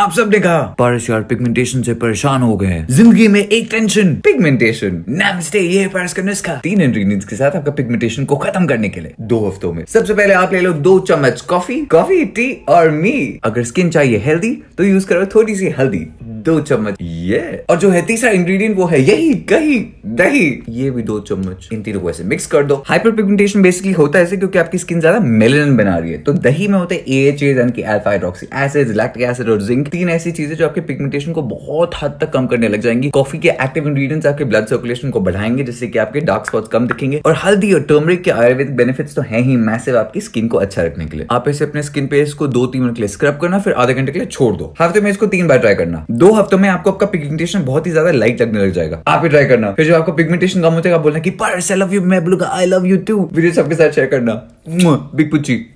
आप सब ने कहा पारस यार पिगमेंटेशन से परेशान हो गए हैं जिंदगी में एक टेंशन पिगमेंटेशन नमस्ते ये पारस का नुस्खा तीन इंग्रेडिएंट्स के साथ आपका पिगमेंटेशन को खत्म करने के लिए दो हफ्तों में सबसे पहले आप ले लो दो चम्मच कॉफी कॉफी टी और मी अगर स्किन चाहिए हेल्दी तो यूज करो थोड़ी सी हल्दी दो चम्मच ये और जो है तीसरा इंग्रीडियंट वो है यही कही दही ये भी दो चम्मच इन तीनों को ऐसे मिक्स कर दो हाइपर पिगमेंटेशन बेसिकली होता है ऐसे क्योंकि आपकी स्किन ज्यादा मेलेन बना रही है तो दही में होते हैं एएचएज यानी कि अल्फा एसिड लैक्टिक एसिड और जिंक तीन ऐसी चीजें जो आपके पिगमेंटेशन को बहुत हद तक कम करने लग जाएंगी कॉफी के एक्टिव इंग्रीडियंट आपके ब्लड सर्कुलेशन को बढ़ाएंगे जिससे कि आपके डार्क स्पॉट कम दिखेंगे और हल्दी और टर्मरिक के आयुर्वेदिक बेनिफिट्स तो है ही मैसिव आपकी स्किन को अच्छा रखने के लिए आप इसे अपने स्किन पे इसको दो तीन मिनट के लिए स्क्रब करना फिर आधे घंटे के लिए छोड़ दो हफ्ते में इसको तीन बार ट्राई करना दो हफ्तों में आपको आपका पिगमेंटेशन बहुत ही ज्यादा लाइट लगने लग जाएगा आप ही ट्राई करना फिर जब आपको पिगमेंटेशन कम होता है बोलना की पर्स आई लव यू मैं बोलूंगा I love you too video सबके साथ शेयर करना बिग पुची